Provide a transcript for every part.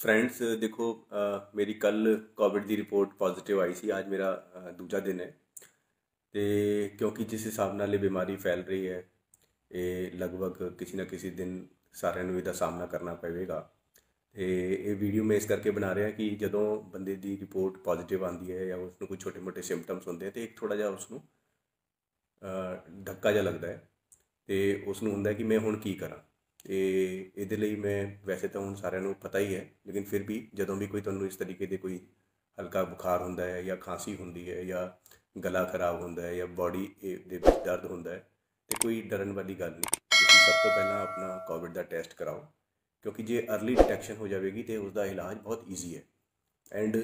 friends ਦੇਖੋ ਮੇਰੀ ਕੱਲ ਕੋਵਿਡ ਦੀ ਰਿਪੋਰਟ ਪੋਜ਼ਿਟਿਵ ਆਈ ਸੀ ਅੱਜ ਮੇਰਾ ਦੂਜਾ ਦਿਨ ਹੈ ਤੇ ਕਿਉਂਕਿ ਜਿਸ ਹਿਸਾਬ ਨਾਲ ਇਹ ਬਿਮਾਰੀ ਫੈਲ ਰਹੀ ਹੈ ਇਹ ਲਗਭਗ ਕਿਸੇ ਨਾ ਕਿਸੇ ਦਿਨ ਸਾਰਿਆਂ ਨੂੰ ਇਹਦਾ ਸਾਹਮਣਾ ਕਰਨਾ ਪਵੇਗਾ ਤੇ ਇਹ ਵੀਡੀਓ ਮੈਂ ਇਸ ਕਰਕੇ ਬਣਾ ਰਿਹਾ ਕਿ ਜਦੋਂ ਬੰਦੇ ਦੀ ਰਿਪੋਰਟ ਪੋਜ਼ਿਟਿਵ ਆਂਦੀ ਹੈ ਜਾਂ ਉਸ ਨੂੰ ਕੋਈ ਛੋਟੇ-ਮੋਟੇ ਸਿੰਪਟਮਸ ਹੁੰਦੇ ਆ ਤੇ ਇੱਕ ਥੋੜਾ ਜਿਹਾ ਉਸ ਨੂੰ ਧੱਕਾ ਜਿਹਾ ਲੱਗਦਾ ਹੈ ਤੇ ਉਸ ਨੂੰ ਹੁੰਦਾ ਕਿ ਮੈਂ ਹੁਣ ਕੀ ਕਰਾਂ ਤੇ ਇਹਦੇ ਲਈ ਮੈਂ ਵੈਸੇ ਤਾਂ ਹੁਣ ਸਾਰਿਆਂ ਨੂੰ ਪਤਾ ਹੀ ਹੈ ਲੇਕਿਨ ਫਿਰ ਵੀ ਜਦੋਂ ਵੀ ਕੋਈ ਤੁਹਾਨੂੰ ਇਸ ਤਰੀਕੇ ਦੇ ਕੋਈ ਹਲਕਾ ਬੁਖਾਰ ਹੁੰਦਾ ਹੈ ਜਾਂ ਖਾਂਸੀ ਹੁੰਦੀ ਹੈ ਜਾਂ ਗਲਾ ਖਰਾਬ ਹੁੰਦਾ ਹੈ ਜਾਂ ਬਾਡੀ ਦੇ ਵਿੱਚ ਦਰਦ ਹੁੰਦਾ ਹੈ ਤੇ ਕੋਈ ਡਰਨ ਵਾਲੀ ਗੱਲ ਨਹੀਂ ਤੁਸੀਂ ਸਭ ਤੋਂ ਪਹਿਲਾਂ ਆਪਣਾ ਕੋਵਿਡ ਦਾ ਟੈਸਟ ਕਰਾਓ ਕਿਉਂਕਿ ਜੇ अर्ਲੀ ਡਿਟੈਕਸ਼ਨ ਹੋ ਜਾਵੇਗੀ ਤੇ ਉਸ ਦਾ ਇਲਾਜ ਬਹੁਤ ਈਜ਼ੀ ਹੈ ਐਂਡ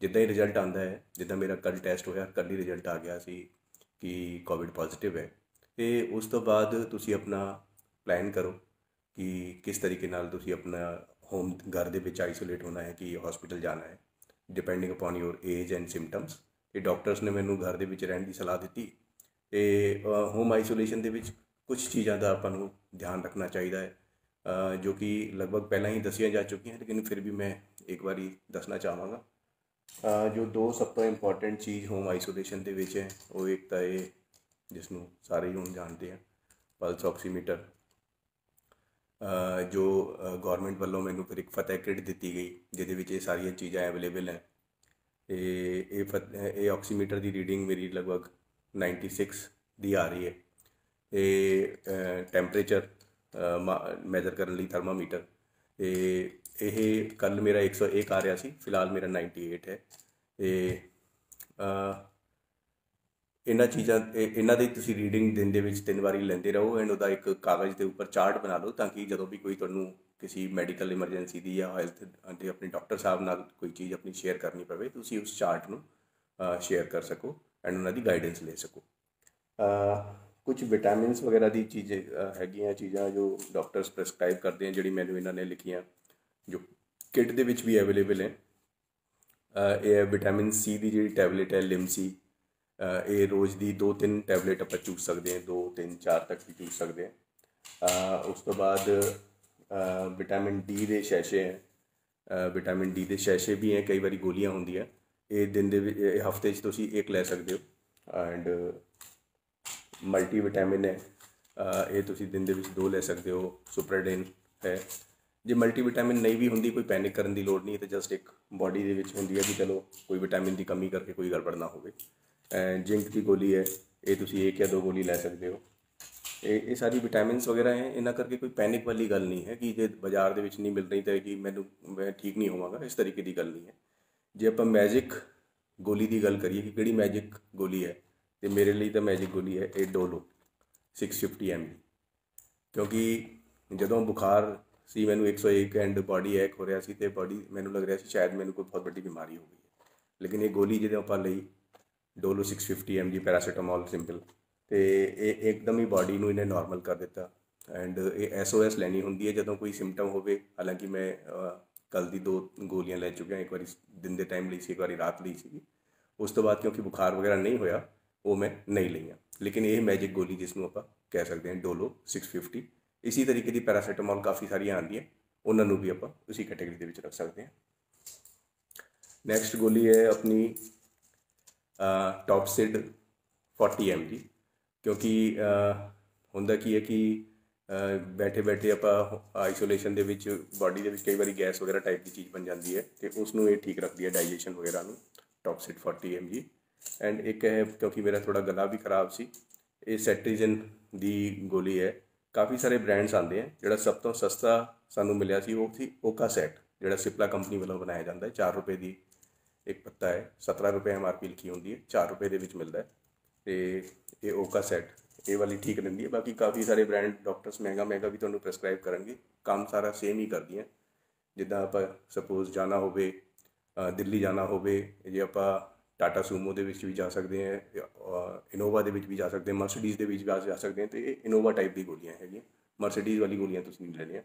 ਜਿੱਦਾਂ ਹੀ ਰਿਜ਼ਲਟ ਆਂਦਾ ਹੈ ਜਿੱਦਾਂ ਮੇਰਾ ਕੱਲ ਟੈਸਟ ਹੋਇਆ ਕੱਲ ਹੀ ਰਿਜ਼ਲਟ ਆ ਗਿਆ ਸੀ ਕਿ ਕੋਵਿਡ ਪੋਜ਼ਿਟਿਵ ਹੈ ਤੇ ਉਸ ਤੋਂ ਬਾਅਦ ਤੁਸੀਂ ਆਪਣਾ ਪਲਾਨ ਕਰੋ ਕਿ ਕਿਸ ਤਰੀਕੇ ਨਾਲ ਤੁਸੀਂ ਆਪਣਾ ਹੋਮ ਘਰ ਦੇ ਵਿੱਚ ਆਈਸੋਲੇਟ ਹੋਣਾ ਹੈ ਕਿ ਹਸਪੀਟਲ ਜਾਣਾ ਹੈ depending upon your age and symptoms ਤੇ ਡਾਕਟਰਸ ਨੇ ਮੈਨੂੰ ਘਰ ਦੇ ਵਿੱਚ ਰਹਿਣ ਦੀ ਸਲਾਹ ਦਿੱਤੀ ਤੇ ਹੋਮ ਆਈਸੋਲੇਸ਼ਨ ਦੇ ਵਿੱਚ ਕੁਝ ਚੀਜ਼ਾਂ ਦਾ ਆਪਾਂ ਨੂੰ ਧਿਆਨ ਰੱਖਣਾ ਚਾਹੀਦਾ ਹੈ ਜੋ ਕਿ ਲਗਭਗ ਪਹਿਲਾਂ ਹੀ ਦੱਸੀਆਂ ਜਾ ਚੁੱਕੀਆਂ ਲੇਕਿਨ ਫਿਰ ਵੀ ਮੈਂ ਇੱਕ ਵਾਰੀ ਦੱਸਣਾ ਚਾਹਾਂਗਾ ਜੋ ਦੋ ਸਭ ਤੋਂ ਇੰਪੋਰਟੈਂਟ ਚੀਜ਼ ਹੋਮ ਆਈਸੋਲੇਸ਼ਨ ਦੇ ਵਿੱਚ ਹੈ ਉਹ ਇੱਕ ਤਾਂ ਇਹ ਜਿਸ ਨੂੰ ਸਾਰੇ ਹੀ ਹੁਣ ਜਾਣਦੇ ਆ ਪਲਸ ਆਕਸੀਮੀਟਰ ਜੋ ਗਵਰਨਮੈਂਟ ਵੱਲੋਂ ਮੈਨੂੰ ਫਿਰ ਇੱਕ ਫਤਿਹ ਕਿਟ ਦਿੱਤੀ ਗਈ ਜਿਹਦੇ ਵਿੱਚ ਇਹ ਸਾਰੀਆਂ ਚੀਜ਼ਾਂ ਅਵੇਲੇਬਲ ਹੈ ਤੇ ਇਹ ਇਹ ਆਕਸੀਮੀਟਰ ਦੀ ਰੀਡਿੰਗ ਮੇਰੀ ਲਗਭਗ 96 ਦੀ ਆ ਰਹੀ ਹੈ ਇਹ ਟੈਂਪਰੇਚਰ ਮੈਜ਼ਰ ਕਰਨ ਲਈ ਥਰਮਾਮੀਟਰ ਇਹ ਇਹ ਕੱਲ ਮੇਰਾ 101 ਆ ਰਿਹਾ ਸੀ ਫਿਲਹਾਲ ਮੇਰਾ 98 ਹੈ ਇਹ ਇਹਨਾਂ ਚੀਜ਼ਾਂ ਇਹਨਾਂ ਦੀ ਤੁਸੀਂ ਰੀਡਿੰਗ ਦਿਨ ਦੇ ਵਿੱਚ ਤਿੰਨ ਵਾਰੀ ਲੈਂਦੇ ਰਹੋ ਐਂਡ ਉਹਦਾ ਇੱਕ ਕਾਗਜ਼ ਦੇ ਉੱਪਰ ਚਾਰਟ ਬਣਾ ਲਓ ਤਾਂ ਕਿ ਜਦੋਂ ਵੀ ਕੋਈ ਤੁਹਾਨੂੰ ਕਿਸੇ ਮੈਡੀਕਲ ਐਮਰਜੈਂਸੀ ਦੀ ਜਾਂ ਹੈਲਥ ਦੇ ਆਪਣੇ ਡਾਕਟਰ ਸਾਹਿਬ ਨਾਲ ਕੋਈ ਚੀਜ਼ ਆਪਣੀ ਸ਼ੇਅਰ ਕਰਨੀ ਪਵੇ ਤੁਸੀਂ ਉਸ ਚਾਰਟ ਨੂੰ ਸ਼ੇਅਰ ਕਰ ਸਕੋ ਐਂਡ ਉਹਨਾਂ ਦੀ ਗਾਈਡੈਂਸ ਲੈ ਸਕੋ ਕੁਝ ਵਿਟਾਮਿਨਸ ਵਗੈਰਾ ਦੀ ਚੀਜ਼ ਹੈਗੀਆਂ ਚੀਜ਼ਾਂ ਜੋ ਡਾਕਟਰਸ ਪ੍ਰੈਸਕ੍ਰਾਈਬ ਕਰਦੇ ਆ ਜਿਹੜੀ ਮੈਨੂੰ ਇਹਨਾਂ ਨੇ ਲਿਖੀਆਂ ਜੋ ਕਿਟ ਦੇ ਵਿੱਚ ਵੀ ਅਵੇਲੇਬਲ ਹੈ ਇਹ ਵਿਟਾਮਿਨ ਸੀ ਦੀ ਜਿਹੜੀ ਟੈਬਲੇਟ ਹੈ ਲਿਮਸੀ ਇਹ ਰੋਜ਼ ਦੀ 2-3 ਟੈਬਲੇਟ ਆਪਾਂ ਚੂਸ ਸਕਦੇ ਹਾਂ 2-3-4 ਤੱਕ ਵੀ ਚੂਸ ਸਕਦੇ ਹਾਂ ਉਸ ਤੋਂ ਬਾਅਦ ਵਿਟਾਮਿਨ ਡੀ ਦੇ ਸ਼ੈਸ਼ੇ ਹੈ ਵਿਟਾਮਿਨ ਡੀ ਦੇ ਸ਼ੈਸ਼ੇ ਵੀ ਹੈ ਕਈ ਵਾਰੀ ਗੋਲੀਆਂ ਹੁੰਦੀਆਂ ਇਹ ਦਿਨ ਦੇ ਵਿੱਚ ਹਫਤੇ 'ਚ ਤੁਸੀਂ ਇੱਕ ਲੈ ਸਕਦੇ ਹੋ ਐਂਡ ਮਲਟੀ ਵਿਟਾਮਿਨ ਹੈ ਇਹ ਤੁਸੀਂ ਦਿਨ ਦੇ ਵਿੱਚ ਦੋ ਲੈ ਸਕਦੇ ਹੋ ਸੁਪਰਡੇਨ ਹੈ ਜੇ ਮਲਟੀ ਵਿਟਾਮਿਨ ਨਹੀਂ ਵੀ ਹੁੰਦੀ ਕੋਈ ਪੈਨਿਕ ਕਰਨ ਦੀ ਲੋੜ ਨਹੀਂ ਤੇ ਜਸਟ ਇੱਕ ਬਾਡੀ ਦੇ ਵਿੱਚ ਹੁੰਦੀ ਹੈ ਕਿ ਚਲੋ ਕੋਈ ਵਿਟਾਮਿਨ ਦੀ ਕਮੀ ਕਰਕੇ ਕੋਈ ਗੜਬੜ ਨਾ ਹੋਵੇ ਜਿੰਕ ਦੀ ਗੋਲੀ ਹੈ ਇਹ ਤੁਸੀਂ ਇੱਕ ਜਾਂ ਦੋ ਗੋਲੀ ਲੈ ਸਕਦੇ ਹੋ ਇਹ ਇਹ ਸਾਰੀ ਵਿਟਾਮਿਨਸ ਵਗੈਰਾ ਹੈ ਇਹਨਾਂ ਕਰਕੇ ਕੋਈ ਪੈਨਿਕ ਵਾਲੀ ਗੱਲ ਨਹੀਂ ਹੈ ਕਿ ਜੇ ਬਾਜ਼ਾਰ ਦੇ ਵਿੱਚ ਨਹੀਂ ਮਿਲ ਰਹੀ ਤਾਂ ਕਿ ਮੈਨੂੰ ਮੈਂ ਠੀਕ ਨਹੀਂ ਹੋਵਾਂਗਾ ਇਸ ਤਰੀਕੇ ਦੀ ਗੱਲ ਨਹੀਂ ਹੈ ਜੇ ਆਪਾਂ ਮੈਜਿਕ ਗੋਲੀ ਦੀ ਗੱਲ ਕਰੀਏ ਕਿ ਕਿਹੜੀ ਮੈਜਿਕ ਗੋਲੀ ਹੈ ਤੇ ਮੇਰੇ ਲਈ ਤਾਂ ਮੈਜਿਕ ਗੋਲੀ ਹੈ ਇਹ ਡੋਲੋ 650 ਐਮ ਕਿਉਂਕਿ ਜਦੋਂ ਬੁਖਾਰ ਸੀ ਮੈਨੂੰ 101 ਐਂਡ ਬਾਡੀ ਐਕ ਹੋ ਰਿਹਾ ਸੀ ਤੇ ਬਾਡੀ ਮੈਨੂੰ ਲੱਗ ਰਿਹਾ ਸੀ ਸ਼ਾਇਦ ਮੈਨੂੰ ਕੋਈ ਬਹੁਤ ਵੱਡੀ ਬਿਮਾਰੀ ਹੋ ਗਈ ਹੈ ਲੇਕਿਨ ਇਹ ਗੋਲੀ ਜਿਹਦੇ ਆਪਾਂ ਲਈ ਡੋਲੋ 650 mg ਪੈਰਾਸੀਟਾਮੋਲ ਸਿੰਪਲ ਤੇ ਇਹ ਇੱਕਦਮ ਹੀ ਬਾਡੀ ਨੂੰ ਇਹਨੇ ਨਾਰਮਲ ਕਰ ਦਿੱਤਾ ਐਂਡ ਇਹ SOS ਲੈਣੀ ਹੁੰਦੀ ਹੈ ਜਦੋਂ ਕੋਈ ਸਿੰਪਟਮ ਹੋਵੇ ਹਾਲਾਂਕਿ ਮੈਂ ਕੱਲ ਦੀ ਦੋ ਗੋਲੀਆਂ ਲੈ ਚੁੱਕਿਆ ਇੱਕ ਵਾਰੀ ਦਿਨ ਦੇ ਟਾਈਮ ਲਈ ਸੀ ਇੱਕ ਵਾਰੀ ਰਾਤ ਲਈ ਸੀ ਉਸ ਤੋਂ ਬਾਅਦ ਕਿਉਂਕਿ ਬੁਖਾਰ ਵਗੈਰਾ ਨਹੀਂ ਹੋਇਆ ਉਹ ਮੈਂ ਨਹੀਂ ਲਈਆਂ ਲੇਕਿਨ ਇਹ ਮੈਜਿਕ ਗੋਲੀ ਜਿਸ ਨੂੰ ਆਪਾਂ ਕਹਿ ਸਕਦੇ ਹਾਂ ਡੋਲੋ 650 ਇਸੇ ਤਰੀਕੇ ਦੀ ਪੈਰਾਸੀਟਾਮੋਲ ਕਾਫੀ ਸਾਰੀਆਂ ਆਉਂਦੀਆਂ ਉਹਨਾਂ ਨੂੰ ਵੀ ਆਪਾਂ ਉਸੇ ਕੈਟਾਗਰੀ ਦੇ ਵਿੱਚ ਰੱਖ ਸਕਦੇ ਹਾਂ ਨੈਕਸਟ ਗੋਲੀ ਹੈ ਆਪਣੀ ਟੌਪ ਸਿਡ 40 ਕਿਉਂਕਿ ਹੁੰਦਾ ਕੀ ਹੈ ਕਿ ਬੈਠੇ ਬੈਠੇ ਆਪਾਂ ਆਈਸੋਲੇਸ਼ਨ ਦੇ ਵਿੱਚ ਬਾਡੀ ਦੇ ਵਿੱਚ ਕਈ ਵਾਰੀ ਗੈਸ ਵਗੈਰਾ ਟਾਈਪ ਦੀ ਚੀਜ਼ ਬਣ ਜਾਂਦੀ ਹੈ ਤੇ ਉਸ ਨੂੰ ਇਹ ਠੀਕ ਰੱਖਦੀ ਹੈ ਡਾਈਜੈਸ਼ਨ ਵਗੈਰਾ ਨੂੰ ਟੌਪ ਸਿਡ 40 ਐਂਡ ਇੱਕ ਹੈ ਕਿਉਂਕਿ ਮੇਰਾ ਥੋੜਾ ਗਲਾ ਵੀ ਖਰਾਬ ਸੀ ਇਹ ਸੈਟਰੀਜਨ ਦੀ ਗੋਲੀ ਹੈ ਕਾਫੀ ਸਾਰੇ ਬ੍ਰਾਂਡਸ ਆਉਂਦੇ ਆ ਜਿਹੜਾ ਸਭ ਤੋਂ ਸਸਤਾ ਸਾਨੂੰ ਮਿਲਿਆ ਸੀ ਉਹ ਸੀ ਓਕਾ ਸੈਟ ਜਿਹੜਾ ਸਿਪਲਾ ਕੰਪਨੀ ਵੱਲੋਂ ਬਣਾਇਆ ਜਾਂਦਾ ਹੈ 4 ਰੁਪਏ ਦੀ ਇੱਕ ਪੱਤਾ ਹੈ 17 ਰੁਪਏ ਐਮਆਰਪੀ ਲਿਖੀ ਹੁੰਦੀ ਹੈ 4 ਰੁਪਏ ਦੇ ਵਿੱਚ ਮਿਲਦਾ ਹੈ ਤੇ ਇਹ ਓਕਾ ਸੈਟ ਇਹ ਵਾਲੀ ਠੀਕ ਰਹਿੰਦੀ ਹੈ ਬਾਕੀ ਕਾਫੀ ਸਾਰੇ ਬ੍ਰਾਂਡ ਡਾਕਟਰਸ ਮਹਿੰਗਾ ਮਹਿੰਗਾ ਵੀ ਤੁਹਾਨੂੰ ਪ੍ਰੈਸਕ੍ਰਾਈਬ ਕਰਨਗੇ ਕੰਮ ਸਾਰਾ ਸੇਮ ਹੀ ਕਰਦੀਆਂ ਜਿੱਦਾਂ ਆਪਾਂ ਸਪੋਜ਼ ਜਾਣਾ ਹੋਵੇ ਦਿੱਲੀ ਜਾਣਾ ਹੋਵੇ ਜੇ ਆਪਾਂ ਟਾਟਾ ਸੂਮੋ ਦੇ ਵਿੱਚ ਵੀ ਜਾ ਸਕਦੇ ਆ ਇਨੋਵਾ ਦੇ ਵਿੱਚ ਵੀ ਜਾ ਸਕਦੇ ਮਰਸੀਡੀਜ਼ ਦੇ ਵਿੱਚ ਵੀ ਜਾ ਸਕਦੇ ਆ ਤੇ ਇਹ ਇਨੋਵਾ ਟਾਈਪ ਦੀ ਗੋਲੀਆਂ ਹੈਗੀਆਂ ਮਰਸੀਡੀਜ਼ ਵਾਲੀ ਗੋਲੀਆਂ ਤੁਸੀਂ ਲੈ ਲੈਣੀਆਂ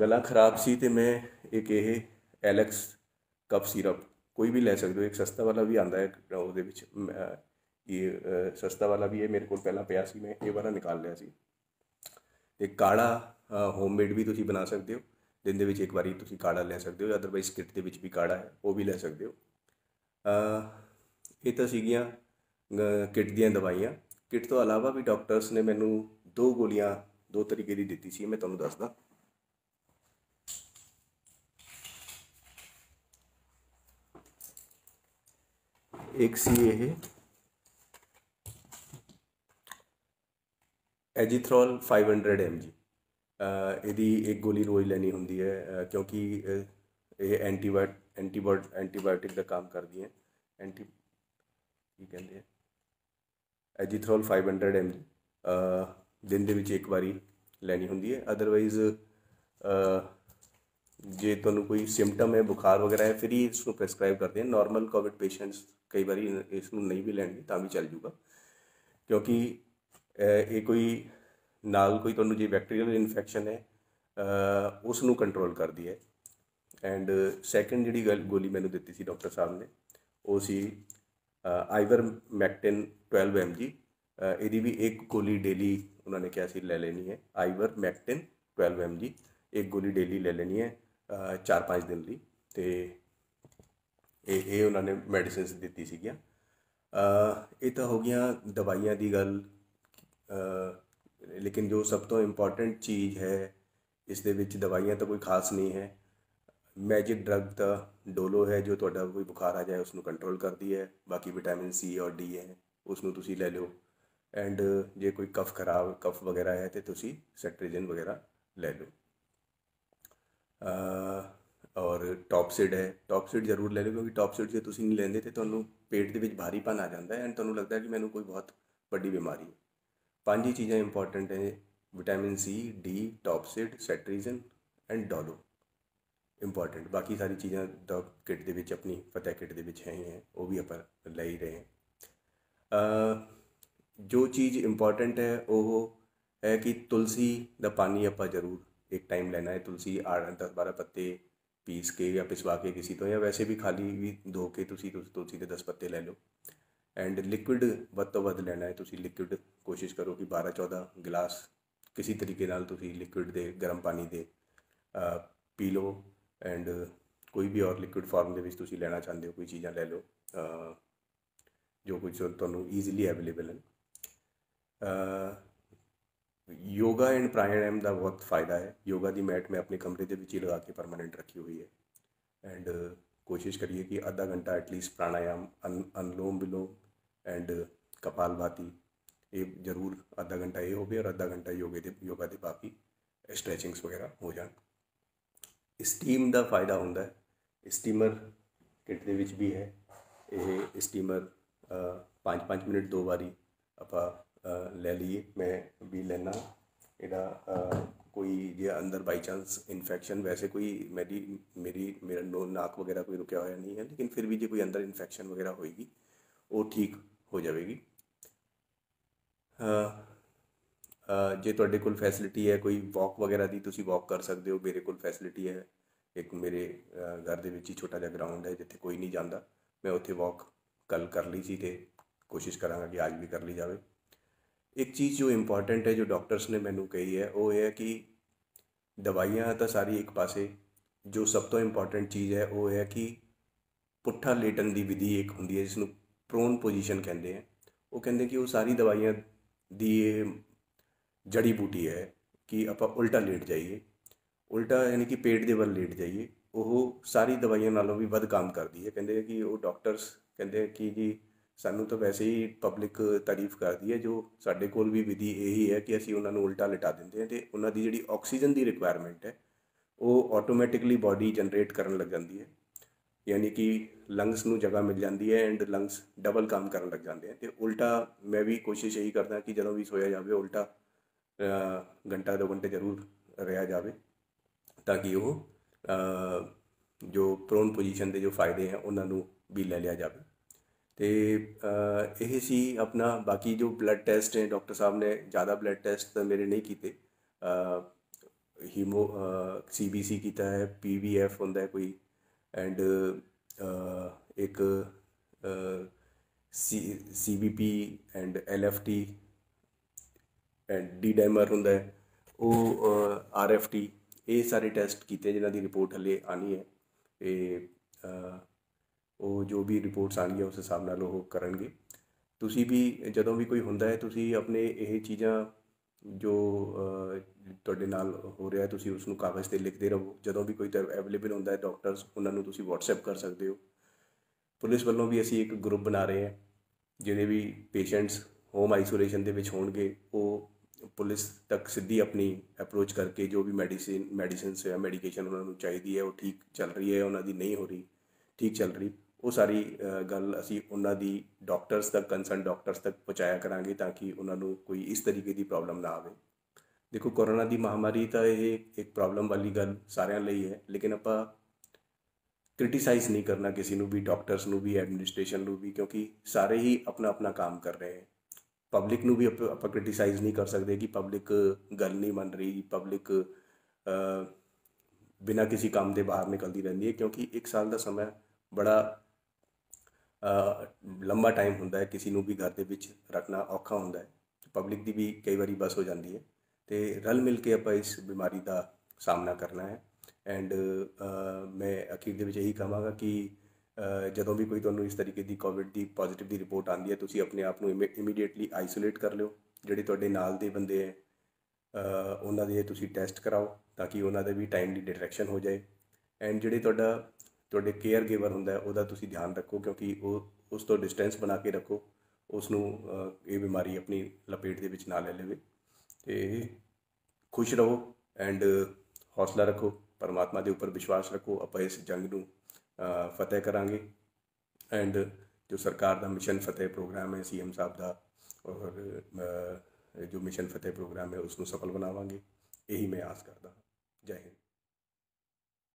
ਗਲਾ ਖਰਾਬ ਸੀ ਤੇ ਮੈਂ ਇੱਕ ਇਹ ਐਲੈਕਸ ਕਫ ਸਿਰਪ ਕੋਈ ਵੀ ਲੈ ਸਕਦੇ ਹੋ ਇੱਕ ਸਸਤਾ ਵਾਲਾ ਵੀ ਆਂਦਾ ਹੈ ਉਹਦੇ ਵਿੱਚ ਇਹ ਸਸਤਾ ਵਾਲਾ ਵੀ ਹੈ ਮੇਰੇ ਕੋਲ ਪਹਿਲਾਂ ਪਿਆ ਸੀ ਮੈਂ ਇਹ ਵਾਲਾ ਨਿਕਾਲ ਲਿਆ ਸੀ ਤੇ ਕਾੜਾ ਹੋਮਮੇਡ ਵੀ ਤੁਸੀਂ ਬਣਾ ਸਕਦੇ ਹੋ ਦਿਨ ਦੇ ਵਿੱਚ ਇੱਕ ਵਾਰੀ ਤੁਸੀਂ ਕਾੜਾ ਲੈ ਸਕਦੇ ਹੋ ਅਦਰਵਾਈਜ਼ ਕਿਟ ਦੇ ਵਿੱਚ ਵੀ ਕਾੜਾ ਹੈ ਉਹ ਵੀ ਲੈ ਸਕਦੇ ਹੋ ਇਹ ਤਾਂ ਸੀਗੀਆਂ ਕਿਟ ਦੀਆਂ ਦਵਾਈਆਂ ਕਿਟ ਤੋਂ ਇਲਾਵਾ ਵੀ ਡਾਕਟਰਸ ਨੇ ਮੈਨੂੰ ਦੋ ਗੋਲੀਆਂ ਦੋ ਤਰੀਕੇ ਦੀ ਦਿੱਤੀ ਸੀ ਮੈਂ ਤੁਹਾਨੂੰ ਦੱਸਦਾ ਇੱਕ ਸੀ ਇਹ ਐਜੀਥ੍ਰੋਨ 500 mg ਇਹਦੀ ਇੱਕ ਗੋਲੀ ਰੋਜ਼ ਲੈਣੀ ਹੁੰਦੀ ਹੈ ਕਿਉਂਕਿ ਇਹ ਐਂਟੀਬਾਇਟ ਐਂਟੀਬਾਇਟ ਐਂਟੀਬਾਇਟਿਕ ਦਾ ਕੰਮ ਕਰਦੀ ਹੈ ਐਂਟੀ ਕੀ ਕਹਿੰਦੇ ਆ ਐਜੀਥ੍ਰੋਲ 500 mg ਦਿਨ ਦੇ ਵਿੱਚ ਇੱਕ ਵਾਰੀ ਲੈਣੀ ਹੁੰਦੀ ਹੈ ਅਦਰਵਾਈਜ਼ ਜੇ ਤੁਹਾਨੂੰ ਕੋਈ ਸਿੰਪਟਮ ਹੈ ਬੁਖਾਰ ਵਗੈਰਾ ਹੈ ਫਿਰ ਹੀ ਇਸ ਨੂੰ ਪ੍ਰੈਸਕ੍ਰਾਈਬ ਕਰਦੇ ਹਾਂ ਨਾਰਮਲ ਕੋਵਿਡ ਪੇਸ਼ੈਂਟਸ ਕਈ ਵਾਰੀ ਇਸ ਨੂੰ ਨਹੀਂ ਵੀ ਲੈਣਗੇ ਤਾਂ ਵੀ ਚੱਲ ਜੂਗਾ ਕਿਉਂਕਿ ਇਹ ਕੋਈ ਨਾਲ ਕੋਈ ਤੁਹਾਨੂੰ ਜੇ ਬੈਕਟੀਰੀਅਲ ਇਨਫੈਕਸ਼ਨ ਹੈ ਉਸ ਨੂੰ ਕੰਟਰੋਲ ਕਰਦੀ ਹੈ ਐਂਡ ਸੈਕੰਡ ਜਿਹੜੀ ਗੱਲ ਗੋਲੀ ਮੈਨੂੰ ਦਿੱਤੀ ਸੀ ਡਾਕਟਰ ਸਾਹਿਬ ਨੇ ਉਹ ਸੀ ਆਈਵਰ ਮੈਕਟਿਨ 12 mg ਇਹਦੀ ਵੀ ਇੱਕ ਗੋਲੀ ਡੇਲੀ ਉਹਨਾਂ ਨੇ ਕਿਹਾ ਸੀ ਲੈ ਲੈਣੀ ਹੈ ਆਈਵਰ ਮੈਕਟਿਨ 12 mg ਇੱਕ ਗੋਲੀ ਡੇਲੀ ਲੈ ਲੈਣੀ ਹੈ 4-5 ਦਿਨ ਲਈ ਤੇ ਇਹ ਇਹ ਉਹਨਾਂ ਨੇ ਮੈਡੀਸਿਨਸ ਦਿੱਤੀ ਸੀਗੀਆਂ ਇਹ ਤਾਂ ਹੋ ਗਿਆ ਦਵਾਈਆਂ ਦੀ ਗੱਲ ਲੇਕਿਨ ਜੋ ਸਭ ਤੋਂ ਇੰਪੋਰਟੈਂਟ ਚੀਜ਼ ਹੈ ਇਸ ਦੇ ਵਿੱਚ ਦਵਾਈਆਂ ਤਾਂ ਕੋਈ ਖਾਸ ਨਹੀਂ ਹੈ ਮੈਜਿਕ ਡਰਗ ਤਾਂ ਡੋਲੋ ਹੈ ਜੋ ਤੁਹਾਡਾ ਕੋਈ ਬੁਖਾਰ ਆ ਜਾਏ ਉਸ ਨੂੰ ਕੰਟਰੋਲ ਕਰਦੀ ਹੈ ਬਾਕੀ ਵਿਟਾਮਿਨ ਸੀ ਔਰ ਡੀ ਹੈ ਉਸ ਨੂੰ ਤੁਸੀਂ ਲੈ ਲਿਓ ਐਂਡ ਜੇ ਕੋਈ ਕਫ ਖਰਾਬ ਕਫ ਵਗੈਰਾ ਹੈ ਤੇ ਤੁਸੀਂ ਸੈਟਰੀਜਨ ਵਗੈਰਾ ਲੈ ਲਓ ਅ ਔਰ ਟੌਪ ਸੀਡ ਹੈ ਟੌਪ ਸੀਡ ਜ਼ਰੂਰ ਲੈ ਲਓ ਕਿਉਂਕਿ ਟੌਪ ਸੀਡ ਜੇ ਤੁਸੀਂ ਨਹੀਂ ਲੈਂਦੇ ਤੇ ਤੁਹਾਨੂੰ ਪੇਟ ਦੇ ਵਿੱਚ ਭਾਰੀਪਨ ਆ ਜਾਂਦਾ ਹੈ ਐਂਡ ਤੁਹਾਨੂੰ ਲੱਗਦਾ ਕਿ ਮੈਨੂੰ ਕੋਈ ਬਹੁਤ ਵੱਡੀ ਬਿਮਾਰੀ ਹੈ ਪੰਜ ਹੀ ਚੀਜ਼ਾਂ ਇੰਪੋਰਟੈਂਟ ਹੈ vitamin C D top seed cetirizine and Dolo important ਬਾਕੀ ਸਾਰੀ ਚੀਜ਼ਾਂ ਦਾ ਕਿਟ ਦੇ ਵਿੱਚ ਆਪਣੀ ਫਤਿਹ ਕਿਟ ਦੇ ਵਿੱਚ ਹੈ ਹੀ ਹੈ ਉਹ ਵੀ ਆਪਾਂ ਲੈ ਹੀ ਰਹੇ ਹਾਂ ਜੋ ਚੀਜ਼ ਇੰਪੋਰਟੈਂਟ ਹੈ ਉਹ ਹੈ ਕਿ ਤੁਲਸੀ ਦਾ ਪਾਣੀ ਆਪਾਂ ਜ਼ਰੂਰ ਇੱਕ ਟਾਈਮ ਲੈਣਾ ਹੈ ਤੁਲਸੀ 8 10 12 ਪੱਤੇ ਪੀਸ ਕੇ ਜਾਂ ਪਿਸਵਾ ਕੇ ਕਿਸੇ ਤੋਂ ਜਾਂ ਵੈਸੇ ਵੀ ਖਾਲੀ ਵੀ ਧੋ ਕੇ ਤੁਸੀਂ ਤੁਲਸੀ ਦੇ 10 ਪੱਤੇ ਲੈ ਲਓ ਐਂਡ ਲਿਕਵਿਡ ਵੱਧ ਤੋਂ ਵੱਧ ਲੈਣਾ ਹੈ ਤੁਸੀਂ ਲਿਕਵਿਡ ਕੋਸ਼ਿਸ਼ ਕਰੋ ਕਿ 12 14 ਗਲਾਸ ਕਿਸੇ ਤਰੀਕੇ ਨਾਲ ਤੁਸੀਂ ਲਿਕਵਿਡ ਦੇ ਗਰਮ ਪਾਣੀ ਦੇ ਪੀ ਲਓ ਐਂਡ ਕੋਈ ਵੀ ਔਰ ਲਿਕਵਿਡ ਫਾਰਮ ਦੇ ਵਿੱਚ ਤੁਸੀਂ ਲੈਣਾ ਚਾਹੁੰਦੇ ਹੋ ਕੋਈ ਚੀਜ਼ਾਂ ਲੈ ਲਓ ਜੋ ਕੁਝ ਤੁਹਾਨੂੰ ਈਜ਼ੀਲੀ ਅਵੇਲੇਬਲ ਹੈ ਯੋਗਾ ਐਂਡ ਪ੍ਰਾਣਾਯਾਮ ਦਾ ਬਹੁਤ ਫਾਇਦਾ ਹੈ ਯੋਗਾ ਦੀ ਮੈਟ ਮੈਂ ਆਪਣੇ ਕਮਰੇ ਦੇ ਵਿੱਚ ਹੀ ਲਗਾ ਕੇ ਪਰਮਾਨੈਂਟ ਰੱਖੀ ਹੋਈ ਹੈ ਐਂਡ ਕੋਸ਼ਿਸ਼ ਕਰੀਏ ਕਿ ਅੱਧਾ ਘੰਟਾ ਐਟਲੀਸਟ ਪ੍ਰਾਣਾਯਾਮ ਅਨਲੋਮ ਵਿਲੋਮ ਐਂਡ ਕਪਾਲਭਾਤੀ ਇਹ ਜ਼ਰੂਰ ਅੱਧਾ ਘੰਟਾ ਇਹ ਹੋਵੇ ਔਰ ਅੱਧਾ ਘੰਟਾ ਯੋਗੇ ਦੇ ਯੋਗਾ ਦੇ ਬਾਕੀ ਸਟ੍ਰੈਚਿੰਗਸ ਵਗੈਰਾ ਹੋ ਜਾਣ ਸਟੀਮ ਦਾ ਫਾਇਦਾ ਹੁੰਦਾ ਹੈ ਸਟੀਮਰ ਕਿਟ ਦੇ ਵਿੱਚ ਵੀ ਹੈ ਇਹ ਸਟੀਮਰ 5-5 ਮਿੰਟ ਦੋ ਵਾਰੀ ਆਪਾਂ ਲੈ ਲਈ ਮੈਂ ਵੀ ਲੈਣਾ ਇਹਦਾ ਕੋਈ ਜੇ ਅੰਦਰ ਬਾਈ ਚਾਂਸ ਇਨਫੈਕਸ਼ਨ ਵੈਸੇ ਕੋਈ ਮੇਰੀ ਮੇਰੀ ਮੇਰਾ ਨੋ ਨਾਕ ਵਗੈਰਾ ਕੋਈ ਰੁਕਿਆ ਹੋਇਆ ਨਹੀਂ ਹੈ ਲੇਕਿਨ ਫਿਰ ਵੀ ਜੇ ਕੋਈ ਅੰਦਰ ਇਨਫੈਕਸ਼ਨ ਵਗੈਰਾ ਹੋਏਗੀ ਉਹ ਠੀਕ ਹੋ ਜਾਵੇਗੀ ਜੇ ਤੁਹਾਡੇ ਕੋਲ ਫੈਸਿਲਿਟੀ ਹੈ ਕੋਈ ਵਾਕ ਵਗੈਰਾ ਦੀ ਤੁਸੀਂ ਵਾਕ ਕਰ ਸਕਦੇ ਹੋ ਮੇਰੇ ਕੋਲ ਫੈਸਿਲਿਟੀ ਹੈ ਇੱਕ ਮੇਰੇ ਘਰ ਦੇ ਵਿੱਚ ਹੀ ਛੋਟਾ ਜਿਹਾ ਗਰਾਊਂਡ ਹੈ ਜਿੱਥੇ ਕੋਈ ਨਹੀਂ ਜਾਂਦਾ ਮੈਂ ਉੱਥੇ ਵਾਕ ਕੱਲ ਕਰ ਲਈ ਸੀ ਤੇ ਕੋਸ਼ਿਸ਼ ਕਰਾਂਗਾ ਕਿ ਅੱਜ ਵੀ ਕਰ ਲਈ ਜਾਵੇ ਇੱਕ ਚੀਜ਼ ਜੋ ਇੰਪੋਰਟੈਂਟ ਹੈ ਜੋ ਡਾਕਟਰਸ ਨੇ ਮੈਨੂੰ ਕਹੀ ਹੈ ਉਹ ਇਹ ਹੈ ਕਿ ਦਵਾਈਆਂ ਤਾਂ ਸਾਰੀ ਇੱਕ ਪਾਸੇ ਜੋ ਸਭ ਤੋਂ ਇੰਪੋਰਟੈਂਟ ਚੀਜ਼ ਹੈ ਉਹ ਹੈ ਕਿ ਪੁੱਠਾ ਲੇਟਣ ਦੀ ਵਿਧੀ ਇੱਕ ਹੁੰਦੀ ਹੈ ਜਿਸ ਨੂੰ ਪ੍ਰੋਨ ਪੋਜੀਸ਼ਨ ਕਹਿੰਦੇ ਆ ਉਹ ਕਹਿੰਦੇ ਕਿ ਉਹ ਸਾਰੀ ਦਵਾਈਆਂ ਦੀ ਜੜੀ ਬੂਟੀ ਹੈ ਕਿ ਆਪਾਂ ਉਲਟਾ ਲੇਟ ਜਾਈਏ ਉਲਟਾ ਯਾਨੀ ਕਿ ਪੇਟ ਦੇ ਵੱਲ ਲੇਟ ਜਾਈਏ ਉਹ ਸਾਰੀ ਦਵਾਈਆਂ ਨਾਲੋਂ ਵੀ ਵੱਧ ਕੰਮ ਕਰਦੀ ਹੈ ਕਹਿੰਦੇ ਕਿ ਉਹ ਡਾਕਟਰਸ ਕਹਿੰਦੇ ਕਿ ਜੀ ਸਾਨੂੰ ਤਾਂ ਵੈਸੇ ਹੀ ਪਬਲਿਕ ਤਾਰੀਫ ਕਰਦੀ ਹੈ ਜੋ ਸਾਡੇ ਕੋਲ ਵੀ ਵਿਧੀ ਇਹੀ ਹੈ ਕਿ ਅਸੀਂ ਉਹਨਾਂ ਨੂੰ ਉਲਟਾ ਲਟਾ ਦਿੰਦੇ ਹਾਂ ਤੇ ਉਹਨਾਂ ਦੀ ਜਿਹੜੀ ਆਕਸੀਜਨ ਦੀ ਰਿਕੁਆਇਰਮੈਂਟ ਹੈ ਉਹ ਆਟੋਮੈਟਿਕਲੀ ਬਾਡੀ ਜਨਰੇਟ ਕਰਨ ਲੱਗ ਜਾਂਦੀ ਹੈ ਯਾਨੀ ਕਿ ਲੰਗਸ ਨੂੰ ਜਗ੍ਹਾ ਮਿਲ ਜਾਂਦੀ ਹੈ ਐਂਡ ਲੰਗਸ ਡਬਲ ਕੰਮ ਕਰਨ ਲੱਗ ਜਾਂਦੇ ਆ ਤੇ ਉਲਟਾ ਮੈਂ ਵੀ ਕੋਸ਼ਿਸ਼ ਇਹੀ ਕਰਦਾ ਕਿ ਜਦੋਂ ਵੀ ਸੋਇਆ ਜਾਵੇ ਉਲਟਾ ਘੰਟਾ ਦੋ ਘੰਟੇ ਜ਼ਰੂਰ ਰਿਹਾ ਜਾਵੇ ਤਾਂ ਕਿ ਉਹ ਜੋ ਪ੍ਰੋਨ ਪੋਜੀਸ਼ਨ ਦੇ ਜੋ ਫਾਇਦੇ ਆ ਉਹਨਾਂ ਨੂੰ ਵੀ ਲੈ ਲਿਆ ਜਾਵੇ ਤੇ ਇਹ ਸੀ ਆਪਣਾ ਬਾਕੀ ਜੋ ਬਲੱਡ ਟੈਸਟ ਹੈ ਡਾਕਟਰ ਸਾਹਿਬ ਨੇ ਜ਼ਿਆਦਾ ਬਲੱਡ ਟੈਸਟ ਤਾਂ ਮੇਰੇ ਨਹੀਂ ਕੀਤੇ ਹੀਮੋ ਸੀਬੀਸੀ ਕੀਤਾ ਹੈ ਪੀਵੀਐਫ ਹੁੰਦਾ ਹੈ ਕੋਈ ਐਂਡ ਇੱਕ CBP and LFT and dimer ਹੁੰਦਾ ਹੈ ਉਹ ਆਰਐਫਟੀ ਇਹ ਸਾਰੇ ਟੈਸਟ ਕੀਤੇ ਜਿਨ੍ਹਾਂ ਦੀ ਰਿਪੋਰਟ ਹਲੇ ਆਣੀ ਹੈ ਤੇ ਉਹ ਜੋ ਵੀ ਰਿਪੋਰਟਸ ਆਣਗੇ ਉਸ ਹਿਸਾਬ ਨਾਲ ਉਹ ਕਰਨਗੇ ਤੁਸੀਂ ਵੀ ਜਦੋਂ ਵੀ ਕੋਈ ਹੁੰਦਾ ਹੈ ਤੁਸੀਂ ਆਪਣੇ ਇਹ ਚੀਜ਼ਾਂ ਜੋ ਤੁਹਾਡੇ ਨਾਲ ਹੋ ਰਿਹਾ ਤੁਸੀਂ ਉਸ ਨੂੰ ਕਾਗਜ਼ ਤੇ ਲਿਖਦੇ ਰਹੋ ਜਦੋਂ ਵੀ ਕੋਈ ਅਵੇਲੇਬਲ ਹੁੰਦਾ ਹੈ ਡਾਕਟਰਸ ਉਹਨਾਂ ਨੂੰ ਤੁਸੀਂ WhatsApp ਕਰ ਸਕਦੇ ਹੋ ਪੁਲਿਸ ਵੱਲੋਂ ਵੀ ਅਸੀਂ ਇੱਕ ਗਰੁੱਪ ਬਣਾ ਰਹੇ ਹਾਂ ਜਿਹਦੇ ਵੀ ਪੇਸ਼ੈਂਟਸ ਹੋਮ ਆਈਸੋਲੇਸ਼ਨ ਦੇ ਵਿੱਚ ਹੋਣਗੇ ਉਹ ਪੁਲਿਸ ਤੱਕ ਸਿੱਧੀ ਆਪਣੀ ਅਪਰੋਚ ਕਰਕੇ ਜੋ ਵੀ ਮੈਡੀਸਿਨ ਮੈਡੀਸਿਨਸ ਜਾਂ ਮੈਡੀਕੇਸ਼ਨ ਉਹਨਾਂ ਨੂੰ ਚਾਹੀਦੀ ਹੈ ਉਹ ਠੀਕ ਚੱਲ ਰਹੀ ਹੈ ਉਹਨਾਂ ਦੀ ਨਹੀਂ ਹੋ ਰਹੀ ਠੀਕ ਚੱਲ ਰਹੀ ਉਹ ਸਾਰੀ ਗੱਲ ਅਸੀਂ ਉਹਨਾਂ ਦੀ ਡਾਕਟਰਸ ਤੱਕ ਕੰਸਰਨ ਡਾਕਟਰਸ ਤੱਕ ਪਹੁੰਚਾਇਆ ਕਰਾਂਗੇ ਤਾਂ ਕਿ ਉਹਨਾਂ ਨੂੰ ਕੋਈ ਇਸ ਤਰੀਕੇ ਦੀ ਪ੍ਰੋਬਲਮ ਨਾ ਆਵੇ ਦੇਖੋ ਕੋਰੋਨਾ ਦੀ ਮਹਾਮਾਰੀ ਤਾਂ ਇਹ ਇੱਕ ਪ੍ਰੋਬਲਮ ਵਾਲੀ ਗੱਲ ਸਾਰਿਆਂ ਲਈ ਹੈ ਲੇਕਿਨ ਆਪਾਂ ਕ੍ਰਿਟਿਸਾਈਜ਼ ਨਹੀਂ ਕਰਨਾ ਕਿਸੇ ਨੂੰ ਵੀ ਡਾਕਟਰਸ ਨੂੰ ਵੀ ਐਡਮਿਨਿਸਟ੍ਰੇਸ਼ਨ ਨੂੰ ਵੀ ਕਿਉਂਕਿ ਸਾਰੇ ਹੀ ਆਪਣਾ ਆਪਣਾ ਕੰਮ ਕਰ ਰਹੇ ਹਨ ਪਬਲਿਕ ਨੂੰ ਵੀ ਆਪਾਂ ਕ੍ਰਿਟਿਸਾਈਜ਼ ਨਹੀਂ ਕਰ ਸਕਦੇ ਕਿ ਪਬਲਿਕ ਗੱਲ ਨਹੀਂ ਮੰਨ ਰਹੀ ਪਬਲਿਕ ਬਿਨਾਂ ਕਿਸੇ ਕੰਮ ਦੇ ਬਾਹਰ ਨਿਕਲਦੀ ਰਹਿੰਦੀ ਹੈ ਕਿਉਂਕਿ ਇੱਕ ਸਾਲ ਦਾ ਸਮਾਂ ਬੜਾ ਲੰਬਾ ਟਾਈਮ ਹੁੰਦਾ ਹੈ ਕਿਸੇ ਨੂੰ ਵੀ ਘਰ ਦੇ ਵਿੱਚ ਰੱਖਣਾ ਔਖਾ ਹੁੰਦਾ ਹੈ ਪਬਲਿਕ ਦੀ ਵੀ ਕਈ ਵਾਰੀ ਬਸ ਹੋ ਜਾਂਦੀ ਹੈ ਤੇ ਰਲ ਮਿਲ ਕੇ ਆਪਾਂ ਇਸ ਬਿਮਾਰੀ ਦਾ ਸਾਹਮਣਾ ਕਰਨਾ ਹੈ ਐਂਡ ਮੈਂ ਅਖੀਰ ਦੇ ਵਿੱਚ ਇਹੀ ਕਹਾਂਗਾ ਕਿ ਜਦੋਂ ਵੀ ਕੋਈ ਤੁਹਾਨੂੰ ਇਸ ਤਰੀਕੇ ਦੀ ਕੋਵਿਡ ਦੀ ਪੋਜ਼ਿਟਿਵ ਦੀ ਰਿਪੋਰਟ ਆਂਦੀ ਹੈ ਤੁਸੀਂ ਆਪਣੇ ਆਪ ਨੂੰ ਇਮੀਡੀਏਟਲੀ ਆਈਸੋਲੇਟ ਕਰ ਲਿਓ ਜਿਹੜੇ ਤੁਹਾਡੇ ਨਾਲ ਦੇ ਬੰਦੇ ਹੈ ਉਹਨਾਂ ਦੇ ਤੁਸੀਂ ਟੈਸਟ ਕਰਾਓ ਤਾਂ ਕਿ ਉਹਨਾਂ ਦੇ ਵੀ ਟਾਈਮਲੀ ਡਿਟੈਕਸ਼ਨ ਹੋ ਜਾਏ ਐਂਡ ਜਿਹੜੇ ਤੁਹਾਡਾ ਤੁਹਾਡੇ ਕੇਅਰ ਗਿਵਰ ਹੁੰਦਾ ਉਹਦਾ ਤੁਸੀਂ ਧਿਆਨ ਰੱਖੋ ਕਿਉਂਕਿ ਉਹ ਉਸ ਤੋਂ ਡਿਸਟੈਂਸ ਬਣਾ ਕੇ ਰੱਖੋ ਉਸ ਨੂੰ ਇਹ ਬਿਮਾਰੀ ਆਪਣੀ ਲਪੇਟ ਦੇ ਵਿੱਚ ਨਾ ਲੈ ਲਵੇ ਤੇ ਖੁਸ਼ ਰਹੋ ਐਂਡ ਹੌਸਲਾ ਰੱਖੋ ਪਰਮਾਤਮਾ ਦੇ ਉੱਪਰ ਵਿਸ਼ਵਾਸ ਰੱਖੋ ਆਪਾਂ ਇਸ ਜੰਗ ਨੂੰ ਫਤਿਹ ਕਰਾਂਗੇ ਐਂਡ ਜੋ ਸਰਕਾਰ ਦਾ ਮਿਸ਼ਨ ਫਤਿਹ ਪ੍ਰੋਗਰਾਮ ਹੈ ਸੀਐਮ ਸਾਹਿਬ ਦਾ ਔਰ ਜੋ ਮਿਸ਼ਨ ਫਤਿਹ ਪ੍ਰੋਗਰਾਮ ਹੈ ਉਸ ਨੂੰ ਸਫਲ ਬਣਾਵਾਂਗੇ ਇਹੀ ਮੈਂ ਆਸ ਕਰਦਾ ਜੈ ਹਿੰਦ